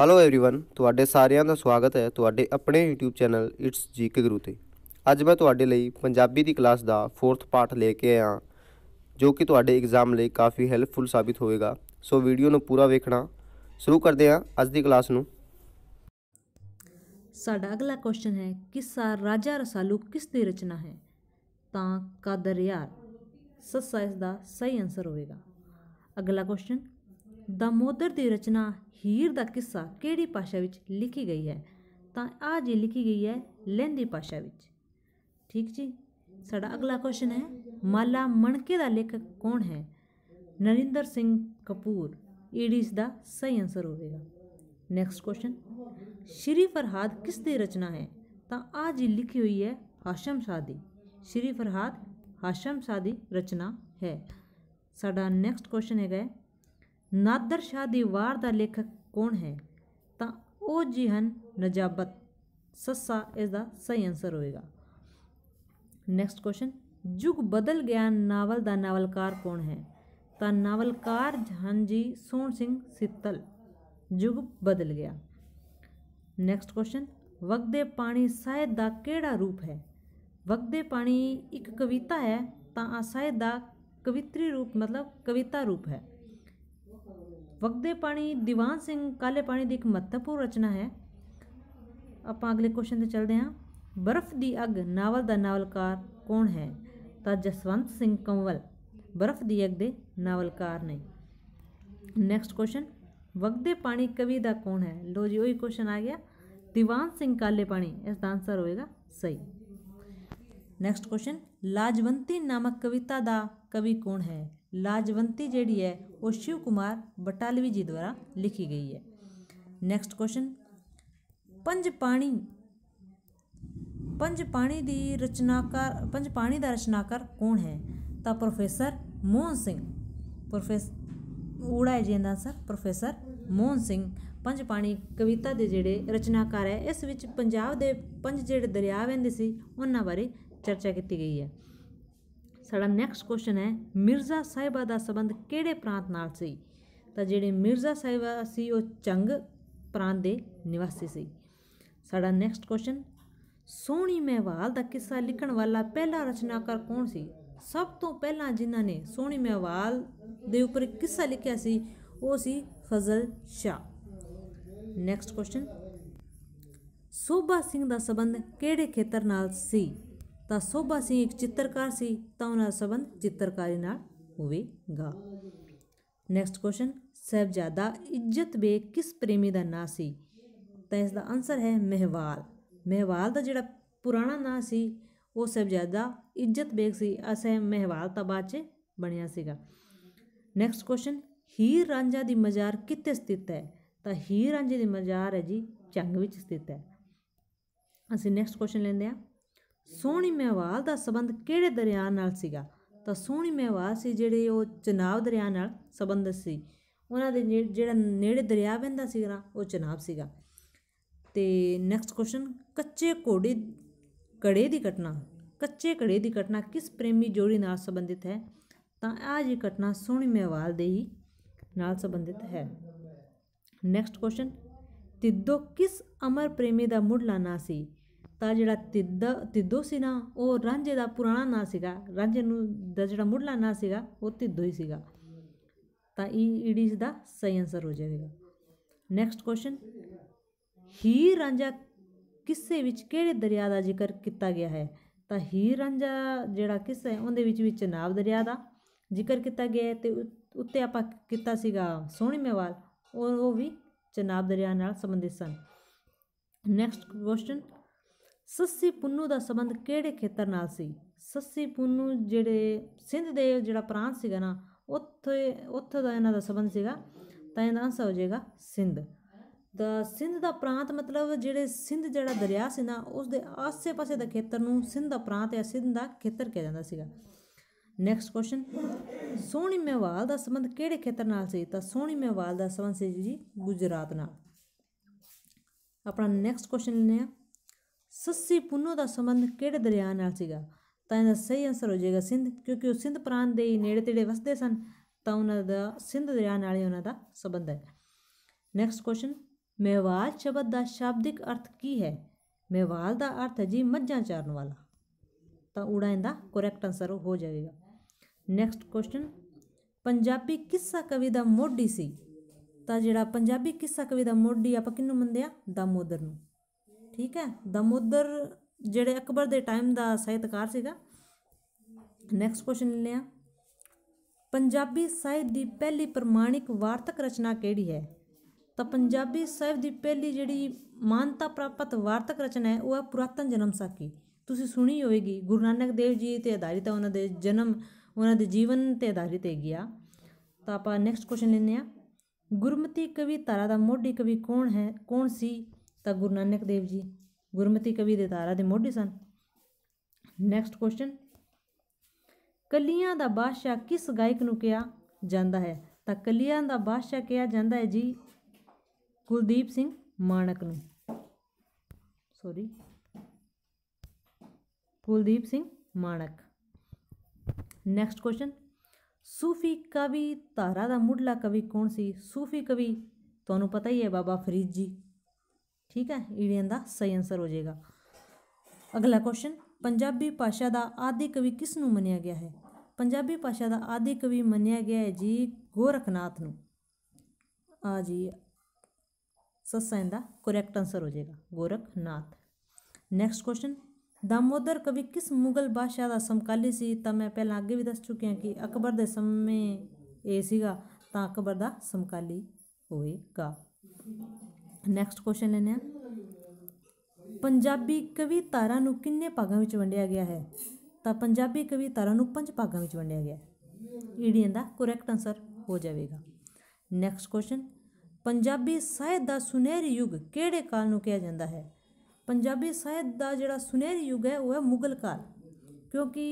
hello everyone ਤੁਹਾਡੇ ਸਾਰਿਆਂ ਦਾ ਸਵਾਗਤ ਹੈ ਤੁਹਾਡੇ ਆਪਣੇ YouTube channel it's GK guru ਤੇ ਅੱਜ ਮੈਂ ਤੁਹਾਡੇ ਲਈ ਪੰਜਾਬੀ ਦੀ ਕਲਾਸ ਦਾ 4th ਪਾਰਟ ਲੈ ਕੇ ਆਇਆ ਜੋ ਕਿ ਤੁਹਾਡੇ ਐਗਜ਼ਾਮ ਲਈ ਕਾਫੀ ਹੈਲਪਫੁਲ ਸਾਬਿਤ ਹੋਵੇਗਾ ਸੋ ਵੀਡੀਓ ਨੂੰ ਪੂਰਾ ਵੇਖਣਾ ਸ਼ੁਰੂ ਕਰਦੇ ਹਾਂ ਅੱਜ ਦੀ ਕਲਾਸ ਨੂੰ ਸਾਡਾ ਅਗਲਾ ਕੁਐਸਚਨ ਹੈ ਸਾਰ ਰਾਜਾ ਰਸਾਲੂ ਕਿਸ ਦੀ ਰਚਨਾ ਹੈ ਤਾਂ ਕਾਦਰ ਯਾਰ ਇਸ ਦਾ ਸਹੀ ਆਨਸਰ ਹੋਵੇਗਾ ਅਗਲਾ ਕੁਐਸਚਨ ਦਮੋਦਰ ਦੀ ਰਚਨਾ ਹੀਰ ਦਾ ਕਿੱਸਾ ਕਿਹੜੀ ਭਾਸ਼ਾ ਵਿੱਚ ਲਿਖੀ ਗਈ ਹੈ ਤਾਂ ਆ ਜੀ ਲਿਖੀ ਗਈ ਹੈ ਲਹਿੰਦੀ ਭਾਸ਼ਾ ਵਿੱਚ ਠੀਕ ਜੀ ਸਾਡਾ ਅਗਲਾ ਕੁਐਸਚਨ ਹੈ ਮਾਲਾ ਮਣਕੇ ਦਾ ਲੇਖਕ ਕੌਣ ਹੈ ਨਰਿੰਦਰ ਸਿੰਘ ਕਪੂਰ ਈਡੀਸ ਦਾ ਸਹੀ ਆਨਸਰ ਹੋਵੇਗਾ ਨੈਕਸਟ ਕੁਐਸਚਨ ਸ਼੍ਰੀ ਫਰਹਾਦ ਕਿਸ ਦੀ ਰਚਨਾ ਹੈ ਤਾਂ ਆ ਜੀ ਲਿਖੀ ਹੋਈ ਹੈ ਹਾਸ਼ਮ ਸਾਦੀ ਸ਼੍ਰੀ ਫਰਹਾਦ ਹਾਸ਼ਮ ਸਾਦੀ ਰਚਨਾ ਹੈ ਸਾਡਾ ਨੈਕਸਟ ਕੁਐਸਚਨ ਹੈਗਾ ਨਾਦਰ ਸ਼ਾਹ ਦੀ ਵਾਰ ਦਾ ਲੇਖਕ ਕੌਣ ਹੈ ਤਾਂ ਉਹ ਜੀ ਹਨ ਨਜਾਬਤ ਸੱਸਾ ਇਸ ਦਾ ਸਹੀ ਆਨਸਰ ਹੋਏਗਾ ਨੈਕਸਟ ਕੁਐਸਚਨ ਯੁਗ ਬਦਲ ਗਿਆ ਨਾਵਲ ਦਾ ਨਾਵਲਕਾਰ ਕੌਣ ਹੈ ਤਾਂ ਨਾਵਲਕਾਰ ਹਨ ਜੀ ਸੋਹਣ ਸਿੰਘ ਸਿੱਤਲ ਯੁਗ ਬਦਲ ਗਿਆ ਨੈਕਸਟ ਕੁਐਸਚਨ ਵਗਦੇ ਪਾਣੀ ਸਾਇਦ ਦਾ ਕਿਹੜਾ ਰੂਪ ਹੈ ਵਗਦੇ ਪਾਣੀ ਇੱਕ ਕਵਿਤਾ ਹੈ ਤਾਂ ਆ ਸਾਇਦ ਦਾ ਕਵਿਤਰੀ ਰੂਪ ਮਤਲਬ ਕਵਿਤਾ ਰੂਪ ਹੈ वगदे पाणी दीवान सिंह काले पाणी की एक महत्वपूर्ण रचना है आप अगले क्वेश्चन चलते हाँ बर्फ़ की अग नावल का नावलकार कौन है तो जसवंत सिंह कंवल बर्फ़ की अग दे नावलकार ने नैक्सट क्वेश्चन वगदे पाणी कवि का कौन है लो जी उश्चन आ गया दीवान सिंह काले पाणी इसका आंसर होगा सही नैक्सट क्वेश्चन लाजवंती नामक कविता का कवि कौन है ਲਾਜਵੰਤੀ ਜਿਹੜੀ ਹੈ ਉਹ ਸ਼ਿਵ ਕੁਮਾਰ ਬਟਾਲਵੀ ਜੀ ਦੁਆਰਾ ਲਿਖੀ ਗਈ ਹੈ ਨੈਕਸਟ ਕੁਐਸਚਨ ਪੰਜ ਪਾਣੀ ਪੰਜ ਪਾਣੀ ਦੀ ਰਚਨਾਕਾਰ ਪੰਜ ਪਾਣੀ ਦਾ ਰਚਨਾਕਾਰ ਕੌਣ ਹੈ ਤਾਂ ਪ੍ਰੋਫੈਸਰ ਮੋਹਨ ਸਿੰਘ ਪ੍ਰੋਫੈਸਰ ਊੜਾ ਹੈ ਜੀ ਇਹਦਾ ਆਨਸਰ ਪ੍ਰੋਫੈਸਰ ਮੋਹਨ ਸਿੰਘ ਪੰਜ ਪਾਣੀ ਕਵਿਤਾ ਦੇ ਜਿਹੜੇ ਰਚਨਾਕਾਰ ਹੈ ਇਸ ਵਿੱਚ ਪੰਜਾਬ ਦੇ ਪੰਜ ਜਿਹੜੇ ਦਰਿਆ ਵਹਿੰਦੇ ਸੀ ਉਹਨਾਂ ਬਾਰੇ ਚਰਚਾ ਕੀਤੀ ਗਈ ਹੈ ਸਾਡਾ ਨੈਕਸਟ ਕੁਐਸਚਨ ਹੈ ਮਿਰਜ਼ਾ ਸਾਹਿਬਾ ਦਾ ਸਬੰਧ ਕਿਹੜੇ ਪ੍ਰਾਂਤ ਨਾਲ ਸੀ ਤਾਂ ਜਿਹੜੇ ਮਿਰਜ਼ਾ ਸਾਹਿਬਾ ਸੀ ਉਹ ਚੰਗ ਪ੍ਰਾਂਤ ਦੇ ਨਿਵਾਸੀ ਸੀ ਸਾਡਾ ਨੈਕਸਟ ਕੁਐਸਚਨ ਸੋਹਣੀ ਮਹਿਵਾਲ ਦਾ ਕਿੱਸਾ ਲਿਖਣ ਵਾਲਾ ਪਹਿਲਾ ਰਚਨਾਕਾਰ ਕੌਣ ਸੀ ਸਭ ਤੋਂ ਪਹਿਲਾਂ ਜਿਨ੍ਹਾਂ ਨੇ ਸੋਹਣੀ ਮਹਿਵਾਲ ਦੇ ਉੱਪਰ ਕਿੱਸਾ ਲਿਖਿਆ ਸੀ ਉਹ ਸੀ ਫਜ਼ਲ ਸ਼ਾ ਨੈਕਸਟ ਕੁਐਸਚਨ ਸੋਭਾ ਸਿੰਘ ਦਾ ਸਬੰਧ ਕਿਹੜੇ ਖੇਤਰ ਨਾਲ ਸੀ ਤਾਂ ਸੋਭਾ ਸਿੰਘ ਇੱਕ ਚਿੱਤਰਕਾਰ ਸੀ ਤਾਂ ਉਹਨਾਂ ਦਾ ਸਬੰਧ ਚਿੱਤਰਕਾਰੀ ਨਾਲ ਹੋਵੇਗਾ ਨੈਕਸਟ ਕੁਐਸਚਨ ਸਹਿਬਜ਼ਾਦਾ ਇੱਜ਼ਤ ਬੇ ਕਿਸ ਪ੍ਰੇਮੀ ਦਾ ਨਾਂ ਸੀ ਤਾਂ ਇਸ ਦਾ ਆਨਸਰ ਹੈ ਮਹਿਵਾਲ ਮਹਿਵਾਲ ਦਾ ਜਿਹੜਾ ਪੁਰਾਣਾ ਨਾਂ ਸੀ ਉਹ ਸਹਿਬਜ਼ਾਦਾ ਇੱਜ਼ਤ ਬੇਗ ਸੀ ਅਸਹਿ ਮਹਿਵਾਲ ਤਾਂ ਬਾਅਦ 'ਚ ਬਣਿਆ ਸੀਗਾ ਨੈਕਸਟ ਕੁਐਸਚਨ ਹੀਰ ਰਾਂਝਾ ਦੀ ਮਜ਼ਾਰ ਕਿੱਥੇ ਸਥਿਤ ਹੈ ਤਾਂ ਹੀਰ ਰਾਂਝੇ ਦੀ ਮਜ਼ਾਰ ਹੈ ਜੀ ਚੰਗ ਵਿੱਚ ਸਥਿਤ ਹੈ ਅਸੀਂ ਨੈਕਸਟ ਕੁਐਸਚਨ ਲੈਂਦੇ ਹਾਂ ਸੋਹਣੀ ਮਹਿਵਾਲ ਦਾ ਸਬੰਧ ਕਿਹੜੇ ਦਰਿਆ ਨਾਲ ਸੀਗਾ ਤਾਂ ਸੋਹਣੀ ਮਹਿਵਾਲ ਸੀ ਜਿਹੜੇ ਉਹ ਚਨਾਬ ਦਰਿਆ ਨਾਲ ਸਬੰਧ ਸੀ ਉਹਨਾਂ ਦੇ ਜਿਹੜਾ ਨੇੜੇ ਦਰਿਆ ਵਹਿੰਦਾ ਸੀ ਨਾ ਉਹ ਚਨਾਬ ਸੀਗਾ ਤੇ ਨੈਕਸਟ ਕੁਐਸਚਨ ਕੱਚੇ ਘੋੜੇ ਕੜੇ ਦੀ ਘਟਨਾ ਕੱਚੇ ਕੜੇ ਦੀ ਘਟਨਾ ਕਿਸ ਪ੍ਰੇਮੀ ਜੋੜੀ ਨਾਲ ਸੰਬੰਧਿਤ ਹੈ ਤਾਂ ਆਹ ਜੀ ਘਟਨਾ ਸੋਹਣੀ ਮਹਿਵਾਲ ਦੇ ਹੀ ਨਾਲ ਸੰਬੰਧਿਤ ਹੈ ਨੈਕਸਟ ਕੁਐਸਚਨ ਤਿੱਦੋ ਕਿਸ ਅਮਰ ਪ੍ਰੇਮੀ ਦਾ ਮੁੱਢਲਾ ਨਾਂ ਸੀ ਤਾਂ ਜਿਹੜਾ ਤਿੱਦ ਤਿੱਦੋ ਸੀ ਨਾ ਉਹ ਰਾਂਝੇ ਦਾ ਪੁਰਾਣਾ ਨਾਂ ਸੀਗਾ ਰਾਂਝੇ ਨੂੰ ਦਾ ਜਿਹੜਾ ਮੁੱਢਲਾ ਨਾਂ ਸੀਗਾ ਉਹ ਤਿੱਦੋ ਹੀ ਸੀਗਾ ਤਾਂ ਇਹ ਈਡੀਸ ਦਾ ਸਹੀ ਆਨਸਰ ਹੋ ਜਾਵੇਗਾ ਨੈਕਸਟ ਕੁਐਸਚਨ ਹੀਰ ਰਾਂਝਾ ਕਿਸੇ ਵਿੱਚ ਕਿਹੜੇ ਦਰਿਆ ਦਾ ਜ਼ਿਕਰ ਕੀਤਾ ਗਿਆ ਹੈ ਤਾਂ ਹੀਰ ਰਾਂਝਾ ਜਿਹੜਾ ਕਿੱਸਾ ਹੈ ਉਹਦੇ ਵਿੱਚ ਵੀ ਚਨਾਬ ਦਰਿਆ ਦਾ ਜ਼ਿਕਰ ਕੀਤਾ ਗਿਆ ਹੈ ਤੇ ਉੱਤੇ ਆਪਾਂ ਕੀਤਾ ਸੀਗਾ ਸੋਹਣੀ ਮਹਿਵਾਲ ਉਹ ਵੀ ਚਨਾਬ ਦਰਿਆ ਨਾਲ ਸੰਬੰਧਿਤ ਸਨ ਨੈਕਸਟ ਕੁਐਸਚਨ ਸੱਸੀ ਪੁੰਨੂ ਦਾ ਸਬੰਧ ਕਿਹੜੇ ਖੇਤਰ ਨਾਲ ਸੀ ਸੱਸੀ ਪੁੰਨੂ ਜਿਹੜੇ ਸਿੰਧ ਦੇ ਜਿਹੜਾ ਪ੍ਰਾਂਤ ਸੀਗਾ ਨਾ ਉੱਥੇ ਉੱਥੇ ਦਾ ਇਹਨਾਂ ਦਾ ਸਬੰਧ ਸੀਗਾ ਤਾਂ ਇਹਦਾ ਆਨਸਰ ਹੋ ਜਾਏਗਾ ਸਿੰਧ ਦਾ ਸਿੰਧ ਦਾ ਪ੍ਰਾਂਤ ਮਤਲਬ ਜਿਹੜੇ ਸਿੰਧ ਜਿਹੜਾ ਦਰਿਆ ਸੀ ਨਾ ਉਸ ਦੇ ਆਸੇ-ਪਾਸੇ ਦਾ ਖੇਤਰ ਨੂੰ ਸਿੰਧ ਦਾ ਪ੍ਰਾਂਤ ਜਾਂ ਸਿੰਧ ਦਾ ਖੇਤਰ ਕਿਹਾ ਜਾਂਦਾ ਸੀਗਾ ਨੈਕਸਟ ਕੁਐਸਚਨ ਸੋਹਣੀ ਮਹਿਵਾਲ ਦਾ ਸੰਬੰਧ ਕਿਹੜੇ ਖੇਤਰ ਨਾਲ ਸੀ ਤਾਂ ਸੋਹਣੀ ਮਹਿਵਾਲ ਦਾ ਸੰਬੰਧ ਸੀ ਜੀ ਗੁਜਰਾਤ ਨਾਲ ਆਪਣਾ ਨੈਕਸਟ ਕੁਐਸਚਨ ਲੈਣੇ ਆ ਸੱਸੀ ਪੁੰਨੋ ਦਾ ਸੰਬੰਧ ਕਿਹੜੇ ਦਰਿਆ ਨਾਲ ਸੀਗਾ ਤਾਂ ਇਹਦਾ ਸਹੀ ਆਨਸਰ ਹੋ ਜਾਏਗਾ ਸਿੰਧ ਕਿਉਂਕਿ ਉਹ ਸਿੰਧ ਪ੍ਰਾਂਤ ਦੇ ਨੇੜੇ ਤੇੜੇ ਵਸਦੇ ਸਨ ਤਾਂ ਉਹਨਾਂ ਦਾ ਸਿੰਧ ਦਰਿਆ ਨਾਲ ਹੀ ਉਹਨਾਂ ਦਾ ਸੰਬੰਧ ਹੈ ਨੈਕਸਟ ਕੁਐਸਚਨ ਮਹਿਵਾਲ ਸ਼ਬਦ ਦਾ ਸ਼ਾਬਦਿਕ ਅਰਥ ਕੀ ਹੈ ਮਹਿਵਾਲ ਦਾ ਅਰਥ ਹੈ ਜੀ ਮੱਝਾਂ ਚਾਰਨ ਵਾਲਾ ਤਾਂ ਉਹਦਾ ਇਹਦਾ ਕਰੈਕਟ ਆਨਸਰ ਹੋ ਜਾਵੇਗਾ ਨੈਕਸਟ ਕੁਐਸਚਨ ਪੰਜਾਬੀ ਕਿੱਸਾ ਕਵੀ ਦਾ ਮੋਢੀ ਸੀ ਤਾਂ ਜਿਹੜਾ ਪੰਜਾਬੀ ਕਿੱਸਾ ਕਵੀ ਦਾ ਮੋਢੀ ਆਪਾਂ ਕਿਹਨੂੰ ਮੰਨਦੇ ਆ ਦਾਮੋਦਰ ਨੂੰ ਠੀਕ ਹੈ ਦਮੋਦਰ ਜਿਹੜੇ ਅਕਬਰ ਦੇ ਟਾਈਮ ਦਾ ਸਾਹਿਤਕਾਰ ਸੀਗਾ ਨੈਕਸਟ ਕੁਐਸਚਨ ਲੈਂਦੇ ਆ ਪੰਜਾਬੀ ਸਾਹਿਤ ਦੀ ਪਹਿਲੀ ਪ੍ਰਮਾਣਿਕ ਵਾਰਤਕ ਰਚਨਾ ਕਿਹੜੀ ਹੈ ਤਾਂ ਪੰਜਾਬੀ ਸਾਹਿਤ ਦੀ ਪਹਿਲੀ ਜਿਹੜੀ ਮਾਨਤਾ ਪ੍ਰਾਪਤ ਵਾਰਤਕ ਰਚਨਾ ਹੈ ਉਹ ਹੈ ਪੁਰਾਤਨ ਜਨਮ ਸਾਖੀ ਤੁਸੀਂ ਸੁਣੀ ਹੋਵੇਗੀ ਗੁਰੂ ਨਾਨਕ ਦੇਵ ਜੀ ਤੇ ਆਧਾਰਿਤ ਹੈ ਉਹਨਾਂ ਦੇ ਜਨਮ ਉਹਨਾਂ ਦੇ ਜੀਵਨ ਤੇ ਆਧਾਰਿਤ ਹੈ ਗਿਆ ਤਾਂ ਆਪਾਂ ਨੈਕਸਟ ਕੁਐਸਚਨ ਲੈਂਦੇ ਆ ਗੁਰਮਤੀ ਕਵੀ ਤਾਰਾ ਦਾ ਮੋਢੀ ਕਵੀ ਕੌਣ ਹੈ ਕੌਣ ਸੀ ਤਾਂ ਗੁਰੂ ਨਾਨਕ ਦੇਵ ਜੀ ਗੁਰਮਤੀ ਕਵੀ ਦੇ ਤਾਰਾ ਦੇ ਮੋਢੀ ਸਨ ਨੈਕਸਟ ਕੁਐਸਚਨ ਕਲੀਆਂ ਦਾ ਬਾਦਸ਼ਾਹ ਕਿਸ ਗਾਇਕ ਨੂੰ ਕਿਹਾ ਜਾਂਦਾ ਹੈ ਤਾਂ ਕਲੀਆਂ ਦਾ ਬਾਦਸ਼ਾਹ ਕਿਹਾ ਜਾਂਦਾ ਹੈ ਜੀ ਕੁਲਦੀਪ ਸਿੰਘ ਮਾਨਕ ਨੂੰ sorry Kuldeep Singh Manak next question ਸੂਫੀ ਕਵੀ ਤਾਰਾ ਦਾ ਮੁੱਢਲਾ ਕਵੀ ਕੌਣ ਸੀ ਸੂਫੀ ਕਵੀ ਤੁਹਾਨੂੰ ਪਤਾ ਹੀ ਹੈ ਬਾਬਾ ਫਰੀਦ ਜੀ ਠੀਕ ਹੈ ਵੀ ਦਾ ਸਹੀ ਆਨਸਰ ਹੋ ਜਾਏਗਾ ਅਗਲਾ ਕੁਐਸਚਨ ਪੰਜਾਬੀ ਭਾਸ਼ਾ ਦਾ ਆਦਿ ਕਵੀ ਕਿਸ ਨੂੰ ਮੰਨਿਆ ਗਿਆ ਹੈ ਪੰਜਾਬੀ ਭਾਸ਼ਾ ਦਾ ਆਦਿ ਕਵੀ ਮੰਨਿਆ ਗਿਆ ਹੈ ਜੀ ਗੋਰਖਨਾਥ ਨੂੰ ਆ ਜੀ ਸੱਸਾ ਇਹਦਾ ਕਰੈਕਟ ਆਨਸਰ ਹੋ ਜਾਏਗਾ ਗੋਰਖਨਾਥ ਨੈਕਸਟ ਕੁਐਸਚਨ ਦਮੋਦਰ ਕਵੀ ਕਿਸ ਮੁਗਲ ਬਾਦਸ਼ਾਹ ਦਾ ਸਮਕਾਲੀ ਸੀ ਤਾਂ ਮੈਂ ਪਹਿਲਾਂ ਅੱਗੇ ਵੀ ਦੱਸ ਚੁੱਕਿਆ ਕਿ ਅਕਬਰ ਦੇ ਸਮੇਂ ਇਹ ਸੀਗਾ ਤਾਂ ਅਕਬਰ ਦਾ ਸਮਕਾਲੀ ਹੋਏਗਾ ਨੈਕਸਟ ਕੁਐਸਚਨ ਲੈਨੇ ਆ ਪੰਜਾਬੀ ਕਵੀ ਤਾਰਾ ਨੂੰ ਕਿੰਨੇ ਭਾਗਾਂ ਵਿੱਚ ਵੰਡਿਆ ਗਿਆ ਹੈ ਤਾਂ ਪੰਜਾਬੀ ਕਵੀ ਤਾਰਾ ਨੂੰ ਪੰਜ ਭਾਗਾਂ ਵਿੱਚ ਵੰਡਿਆ ਗਿਆ ਈਡੀਐਨ ਦਾ ਕਰੈਕਟ ਆਨਸਰ ਹੋ ਜਾਵੇਗਾ ਨੈਕਸਟ ਕੁਐਸਚਨ ਪੰਜਾਬੀ ਸਾਹਿਤ ਦਾ ਸੁਨਹਿਰੀ ਯੁੱਗ ਕਿਹੜੇ ਕਾਲ ਨੂੰ ਕਿਹਾ ਜਾਂਦਾ ਹੈ ਪੰਜਾਬੀ ਸਾਹਿਤ ਦਾ ਜਿਹੜਾ ਸੁਨਹਿਰੀ ਯੁੱਗ ਹੈ ਉਹ ਹੈ ਮੁਗਲ ਕਾਲ ਕਿਉਂਕਿ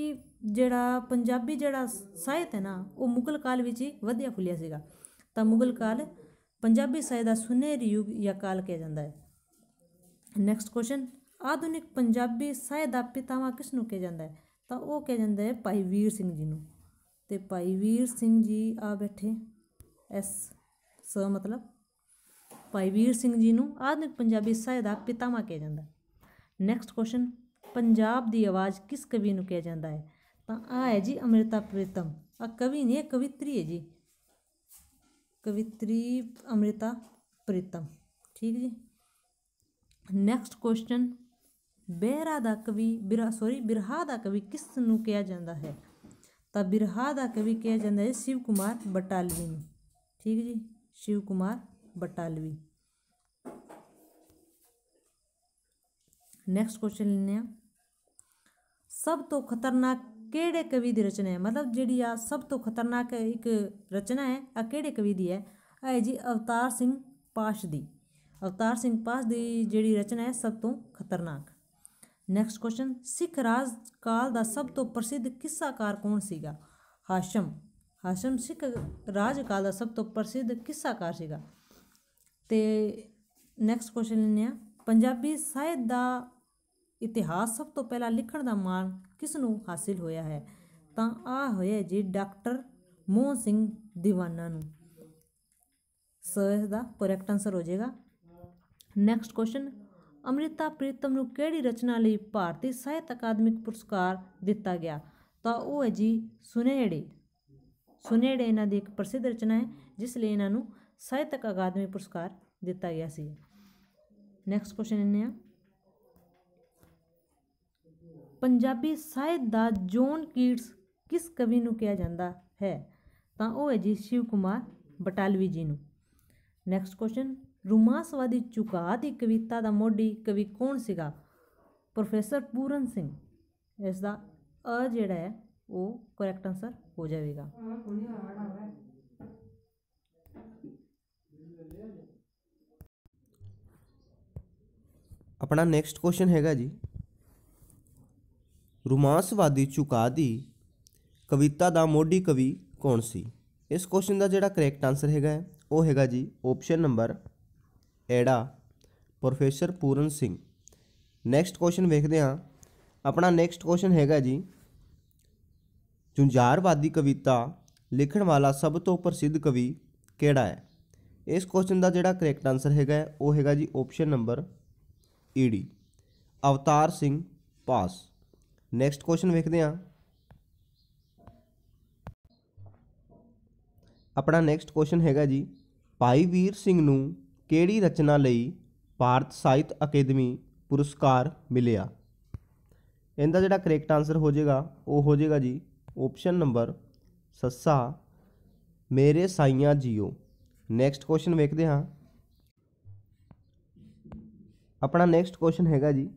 ਜਿਹੜਾ ਪੰਜਾਬੀ ਜਿਹੜਾ ਸਾਹਿਤ ਹੈ ਨਾ ਉਹ ਮੁਗਲ ਕਾਲ ਵਿੱਚ ਹੀ ਵਧਿਆ ਫੁੱਲਿਆ ਸੀਗਾ ਤਾਂ ਮੁਗਲ ਕਾਲ ਪੰਜਾਬੀ ਸਾਹਿਤ ਦਾ ਸੁਨਹਿਰੀ ਯੁੱਗ ਜਾਂ ਕਾਲ ਕਿਹਾ ਜਾਂਦਾ ਹੈ ਨੈਕਸਟ ਕੁਐਸਚਨ ਆਧੁਨਿਕ ਪੰਜਾਬੀ ਸਾਹਿਤ ਦਾ ਪਿਤਾਮਾ ਕਿਸ ਨੂੰ ਕਿਹਾ ਜਾਂਦਾ ਹੈ ਤਾਂ ਉਹ ਕਿਹਾ ਜਾਂਦਾ ਹੈ ਭਾਈ ਵੀਰ ਸਿੰਘ ਜੀ ਨੂੰ ਤੇ ਭਾਈ ਵੀਰ ਸਿੰਘ ਜੀ ਆ ਬੈਠੇ ਐਸ ਸ ਮਤਲਬ ਭਾਈ ਵੀਰ ਸਿੰਘ ਜੀ ਨੂੰ ਆਧੁਨਿਕ ਪੰਜਾਬੀ ਸਾਹਿਤ ਦਾ ਪਿਤਾਮਾ ਕਿਹਾ ਜਾਂਦਾ ਨੈਕਸਟ ਕੁਐਸਚਨ ਪੰਜਾਬ ਦੀ ਆਵਾਜ਼ ਕਿਸ ਕਵੀ ਨੂੰ ਕਿਹਾ ਜਾਂਦਾ ਹੈ ਤਾਂ ਆ ਹੈ ਜੀ ਅਮ੍ਰਿਤਾ ਪ੍ਰੀਤਮ ਆ ਕਵੀ ਹੈ ਕਵਿਤਰੀ ਹੈ ਜੀ कवित्री अमृता प्रीतम ठीक जी ਨੈਕਸਟ ਕੁਐਸਚਨ ਬਿਰਹਾ ਦਾ ਕਵੀ ਬਿਰਹਾ ਸੌਰੀ ਬਿਰਹਾ ਦਾ ਕਵੀ ਕਿਸ ਨੂੰ ਕਿਹਾ ਜਾਂਦਾ ਹੈ ਤਾਂ ਬਿਰਹਾ ਦਾ ਕਵੀ ਕਿਹਾ ਜਾਂਦਾ ਹੈ ਸ਼ਿਵ ਕੁਮਾਰ ਬਟਾਲਵੀ ਨੂੰ ਠੀਕ ਜੀ ਸ਼ਿਵ ਕੁਮਾਰ ਬਟਾਲਵੀ ਨੈਕਸਟ ਕੁਐਸਚਨ ਲੈਣੇ ਆ ਸਭ ਤੋਂ ਖਤਰਨਾਕ ਕਿਹੜੇ ਕਵੀ ਦੀ ਰਚਨਾ ਹੈ ਮਤਲਬ ਜਿਹੜੀ ਆ ਸਭ ਤੋਂ ਖਤਰਨਾਕ ਇੱਕ ਰਚਨਾ ਹੈ ਆ ਕਿਹੜੇ ਕਵੀ ਦੀ ਹੈ ਆਏ ਜੀ ਅਵਤਾਰ ਸਿੰਘ ਪਾਸ਼ ਦੀ ਅਵਤਾਰ ਸਿੰਘ ਪਾਸ਼ ਦੀ ਜਿਹੜੀ ਰਚਨਾ ਹੈ ਸਭ ਤੋਂ ਖਤਰਨਾਕ ਨੈਕਸਟ ਕੁਐਸਚਨ ਸਿੱਖ ਰਾਜ ਕਾਲ ਦਾ ਸਭ ਤੋਂ ਪ੍ਰਸਿੱਧ ਕਿੱਸਾਕਾਰ ਕੌਣ ਸੀਗਾ ਹਾਸ਼ਮ ਹਾਸ਼ਮ ਸਿੱਖ ਰਾਜ ਕਾਲ ਦਾ ਸਭ ਤੋਂ ਪ੍ਰਸਿੱਧ ਕਿੱਸਾਕਾਰ ਸੀਗਾ ਤੇ ਨੈਕਸਟ ਕੁਐਸਚਨ ਲੈਣੇ ਆ ਪੰਜਾਬੀ ਸਾਹਿਤ ਦਾ ਇਤਿਹਾਸ ਸਭ ਤੋਂ ਪਹਿਲਾਂ ਲਿਖਣ ਦਾ ਮਾਣ ਕਿਸ ਨੂੰ ਹਾਸਿਲ ਹੋਇਆ ਹੈ ਤਾਂ ਆ ਹੋਇਆ ਜੀ ਡਾਕਟਰ ਮੋਹਨ ਸਿੰਘ ਦੀਵਾਨਾ ਨੂੰ ਸੋ ਇਸ ਦਾ ਕਰੈਕਟ ਆਨਸਰ ਹੋ ਜਾਏਗਾ ਨੈਕਸਟ ਕੁਐਸਚਨ ਅਮ੍ਰਿਤਾ ਪ੍ਰੀਤਮ ਨੂੰ ਕਿਹੜੀ ਰਚਨਾ ਲਈ ਭਾਰਤੀ ਸਾਹਿਤ ਅਕਾਦਮਿਕ ਪੁਰਸਕਾਰ ਦਿੱਤਾ ਗਿਆ ਤਾਂ ਉਹ ਹੈ ਜੀ ਸੁਨੇੜੇ ਸੁਨੇੜੇ ਇਹਨਾਂ ਦੀ ਇੱਕ ਪ੍ਰਸਿੱਧ ਰਚਨਾ ਹੈ ਜਿਸ ਲਈ ਇਹਨਾਂ ਨੂੰ ਸਾਹਿਤਕ ਅਕਾਦਮਿਕ ਪੁਰਸਕਾਰ ਦਿੱਤਾ ਗਿਆ ਸੀ ਨੈਕਸਟ ਕੁਐਸਚਨ ਇਹਨੇ ਆ ਪੰਜਾਬੀ ਸਾਹਿਤ ਦਾ ਜੋਨ ਕੀਟਸ ਕਿਸ ਕਵੀ ਨੂੰ ਕਿਹਾ ਜਾਂਦਾ ਹੈ ਤਾਂ ਉਹ ਹੈ ਜੀ ਸ਼ਿਵ ਕੁਮਾਰ ਬਟਾਲਵੀ ਜੀ ਨੂੰ ਨੈਕਸਟ ਕੁਐਸਚਨ ਰੁਮਾਸਵਾਦੀ ਚੁਕਾ ਦੀ ਕਵਿਤਾ ਦਾ ਮੋਢੀ ਕਵੀ ਕੌਣ ਸੀਗਾ ਪ੍ਰੋਫੈਸਰ ਪੂਰਨ ਸਿੰਘ ਇਸ ਦਾ ਅ ਜਿਹੜਾ ਹੈ ਉਹ ਕਰੈਕਟ ਆਨਸਰ ਹੋ ਜਾਵੇਗਾ ਆਪਣਾ ਨੈਕਸਟ ਕੁਐਸਚਨ ਹੈਗਾ ਜੀ ਰੋਮਾਂਸਵਾਦੀ ਝੁਕਾ ਦੀ ਕਵਿਤਾ ਦਾ ਮੋਢੀ ਕਵੀ ਕੌਣ ਸੀ ਇਸ ਕੁਐਸਚਨ ਦਾ ਜਿਹੜਾ ਕਰੈਕਟ ਆਨਸਰ ਹੈਗਾ ਉਹ ਹੈਗਾ ਜੀ ਆਪਸ਼ਨ ਨੰਬਰ ਐੜਾ professor Puran Singh next question ਵੇਖਦੇ ਹਾਂ ਆਪਣਾ ਨੈਕਸਟ ਕੁਐਸਚਨ ਹੈਗਾ ਜੀ ਜੁੰਝਾਰਵਾਦੀ ਕਵਿਤਾ ਲਿਖਣ ਵਾਲਾ ਸਭ ਤੋਂ ਪ੍ਰਸਿੱਧ ਕਵੀ ਕਿਹੜਾ ਹੈ ਇਸ ਕੁਐਸਚਨ ਦਾ ਜਿਹੜਾ ਕਰੈਕਟ ਆਨਸਰ ਹੈਗਾ ਉਹ ਹੈਗਾ ਜੀ ਆਪਸ਼ਨ ਨੰਬਰ ਈਡੀ ਅਵਤਾਰ ਸਿੰਘ ਪਾਸ ਨੈਕਸਟ ਕੁਐਸਚਨ ਵੇਖਦੇ ਹਾਂ ਆਪਣਾ ਨੈਕਸਟ ਕੁਐਸਚਨ ਹੈਗਾ ਜੀ ਭਾਈ ਵੀਰ ਸਿੰਘ ਨੂੰ ਕਿਹੜੀ ਰਚਨਾ ਲਈ ਭਾਰਤ ਸਾਹਿਤ ਅਕੈਡਮੀ ਪੁਰਸਕਾਰ ਮਿਲਿਆ ਇਹਦਾ ਜਿਹੜਾ ਕਰੈਕਟ ਆਨਸਰ ਹੋ ਜਾਏਗਾ ਉਹ ਹੋ ਜਾਏਗਾ ਜੀ ਆਪਸ਼ਨ ਨੰਬਰ ਸੱਸਾ ਮੇਰੇ ਸਾਈਆਂ ਜੀਓ ਨੈਕਸਟ ਕੁਐਸਚਨ ਵੇਖਦੇ ਹਾਂ ਆਪਣਾ ਨੈਕਸਟ ਕੁਐਸਚਨ ਹੈਗਾ ਜੀ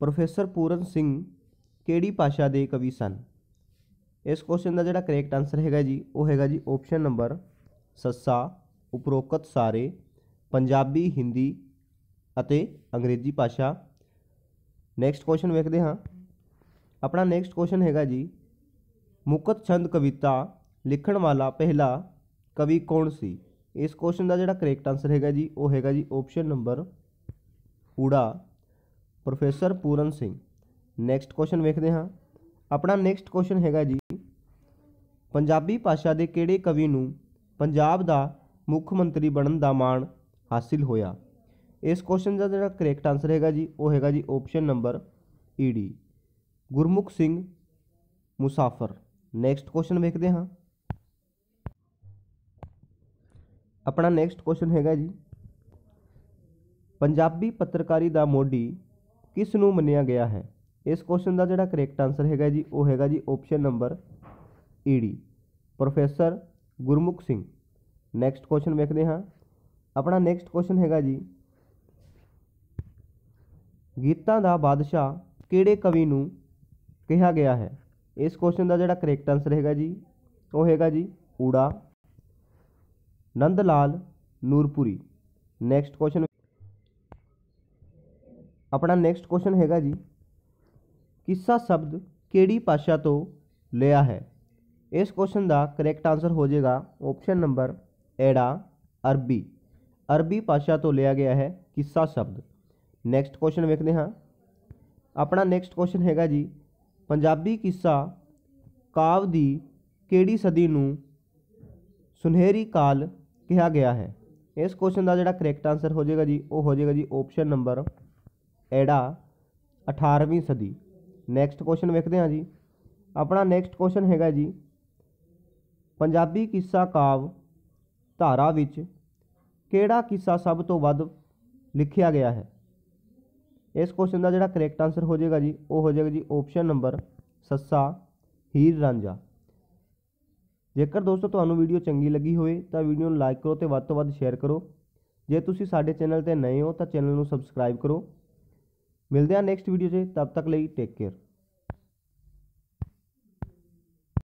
ਪ੍ਰੋਫੈਸਰ ਪੂਰਨ ਸਿੰਘ ਕਿਹੜੀ ਭਾਸ਼ਾ ਦੇ ਕਵੀ ਸਨ ਇਸ ਕੁਐਸਚਨ ਦਾ ਜਿਹੜਾ ਕਰੈਕਟ ਆਨਸਰ ਹੈਗਾ ਜੀ ਉਹ ਹੈਗਾ ਜੀ ਆਪਸ਼ਨ ਨੰਬਰ ਸੱਸਾ ਉਪਰੋਕਤ ਸਾਰੇ ਪੰਜਾਬੀ ਹਿੰਦੀ ਅਤੇ ਅੰਗਰੇਜ਼ੀ ਭਾਸ਼ਾ ਨੈਕਸਟ ਕੁਐਸਚਨ ਵੇਖਦੇ ਹਾਂ ਆਪਣਾ ਨੈਕਸਟ ਕੁਐਸਚਨ ਹੈਗਾ ਜੀ ਮੁਕਤ ਛੰਦ ਕਵਿਤਾ ਲਿਖਣ ਵਾਲਾ ਪਹਿਲਾ ਕਵੀ ਕੌਣ ਸੀ ਇਸ ਕੁਐਸਚਨ ਦਾ ਜਿਹੜਾ ਕਰੈਕਟ ਆਨਸਰ ਹੈਗਾ ਜੀ ਉਹ ਹੈਗਾ ਜੀ ਆਪਸ਼ਨ ਨੰਬਰ ਊੜਾ professor Puran Singh next question ਵੇਖਦੇ ਹਾਂ ਆਪਣਾ ਨੈਕਸਟ ਕੁਐਸਚਨ ਹੈਗਾ ਜੀ ਪੰਜਾਬੀ ਭਾਸ਼ਾ ਦੇ ਕਿਹੜੇ ਕਵੀ ਨੂੰ ਪੰਜਾਬ ਦਾ ਮੁੱਖ ਮੰਤਰੀ ਬਣਨ ਦਾ ਮਾਣ ਹਾਸਿਲ ਹੋਇਆ ਇਸ ਕੁਐਸਚਨ ਦਾ ਜਿਹੜਾ ਕਰੈਕਟ ਆਨਸਰ ਹੈਗਾ ਜੀ ਉਹ ਹੈਗਾ ਜੀ ਆਪਸ਼ਨ ਨੰਬਰ ਈਡੀ ਗੁਰਮੁਖ ਸਿੰਘ ਮੁਸਾਫਰ ਨੈਕਸਟ ਕੁਐਸਚਨ ਵੇਖਦੇ ਹਾਂ ਆਪਣਾ ਨੈਕਸਟ ਕੁਐਸਚਨ ਹੈਗਾ ਜੀ ਪੰਜਾਬੀ ਪੱਤਰਕਾਰੀ ਦਾ ਮੋਢੀ ਕਿਸ ਨੂੰ ਮੰਨਿਆ ਗਿਆ ਹੈ ਇਸ ਕੁਐਸਚਨ ਦਾ ਜਿਹੜਾ ਕਰੈਕਟ ਆਨਸਰ ਹੈਗਾ ਜੀ ਉਹ ਹੈਗਾ ਜੀ ਆਪਸ਼ਨ ਨੰਬਰ ਈਡੀ professor Gurmukh Singh next question ਵੇਖਦੇ ਹਾਂ ਆਪਣਾ ਨੈਕਸਟ ਕੁਐਸਚਨ ਹੈਗਾ ਜੀ ਗੀਤਾਂ ਦਾ ਬਾਦਸ਼ਾਹ ਕਿਹੜੇ ਕਵੀ ਨੂੰ ਕਿਹਾ ਗਿਆ ਹੈ ਇਸ ਕੁਐਸਚਨ ਦਾ ਜਿਹੜਾ ਕਰੈਕਟ ਆਨਸਰ ਹੈਗਾ ਜੀ ਉਹ ਹੈਗਾ ਜੀ ਊੜਾ ਨੰਦ ਲਾਲ ਨੂਰਪੁਰੀ ਨੈਕਸਟ ਕੁਐਸਚਨ ਆਪਣਾ ਨੈਕਸਟ ਕੁਐਸਚਨ ਹੈਗਾ ਜੀ ਕਿੱਸਾ ਸ਼ਬਦ ਕਿਹੜੀ ਭਾਸ਼ਾ ਤੋਂ ਲਿਆ ਹੈ ਇਸ ਕੁਐਸਚਨ ਦਾ ਕਰੈਕਟ ਆਨਸਰ ਹੋ ਜਾਏਗਾ ਆਪਸ਼ਨ ਨੰਬਰ ਐੜਾ ਅਰਬੀ ਅਰਬੀ ਭਾਸ਼ਾ ਤੋਂ ਲਿਆ ਗਿਆ ਹੈ ਕਿੱਸਾ ਸ਼ਬਦ ਨੈਕਸਟ ਕੁਐਸਚਨ ਵੇਖਦੇ ਹਾਂ ਆਪਣਾ ਨੈਕਸਟ ਕੁਐਸਚਨ ਹੈਗਾ ਜੀ ਪੰਜਾਬੀ ਕਿੱਸਾ ਕਾਵ ਦੀ ਕਿਹੜੀ ਸਦੀ ਨੂੰ ਸੁਨਹਿਰੀ ਕਾਲ ਕਿਹਾ ਗਿਆ ਹੈ ਇਸ ਕੁਐਸਚਨ ਦਾ ਜਿਹੜਾ ਕਰੈਕਟ ਆਨਸਰ ਹੋ ਜਾਏਗਾ ਜੀ ਉਹ ਹੋ ਜਾਏਗਾ ਜੀ ਆਪਸ਼ਨ ਨੰਬਰ ਐੜਾ 18ਵੀਂ ਸਦੀ ਨੈਕਸਟ ਕੁਐਸਚਨ ਵੇਖਦੇ ਹਾਂ ਜੀ ਆਪਣਾ ਨੈਕਸਟ ਕੁਐਸਚਨ ਹੈਗਾ ਜੀ ਪੰਜਾਬੀ ਕਿੱਸਾ ਕਾਵ ਧਾਰਾ ਵਿੱਚ ਕਿਹੜਾ ਕਿੱਸਾ ਸਭ ਤੋਂ ਵੱਧ ਲਿਖਿਆ ਗਿਆ ਹੈ ਇਸ ਕੁਐਸਚਨ ਦਾ ਜਿਹੜਾ ਕਰੈਕਟ ਆਨਸਰ ਹੋ ਜਾਏਗਾ ਜੀ ਉਹ ਹੋ ਜਾਏਗਾ ਜੀ ਆਪਸ਼ਨ ਨੰਬਰ ਸੱਸਾ ਹੀਰ ਰਾਂਝਾ ਜੇਕਰ ਦੋਸਤੋ ਤੁਹਾਨੂੰ ਵੀਡੀਓ ਚੰਗੀ ਲੱਗੀ ਹੋਵੇ ਤਾਂ ਵੀਡੀਓ ਨੂੰ ਲਾਈਕ ਕਰੋ ਤੇ ਵੱਧ ਤੋਂ ਵੱਧ ਸ਼ੇਅਰ ਕਰੋ ਜੇ ਤੁਸੀਂ ਸਾਡੇ ਚੈਨਲ ਤੇ ਨਵੇਂ ਹੋ ਤਾਂ ਚੈਨਲ ਨੂੰ ਸਬਸਕ੍ਰਾਈਬ ਕਰੋ ਮਿਲਦੇ ਹਾਂ ਨੈਕਸਟ ਵੀਡੀਓ 'ਚ ਤਦ ਤੱਕ ਲਈ ਟੇਕ ਕੇਅਰ